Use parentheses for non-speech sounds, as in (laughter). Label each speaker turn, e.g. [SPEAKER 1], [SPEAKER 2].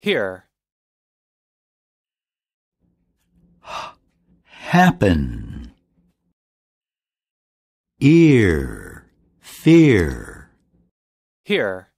[SPEAKER 1] Here.
[SPEAKER 2] (gasps) Happen. Ear. Fear.
[SPEAKER 3] Here.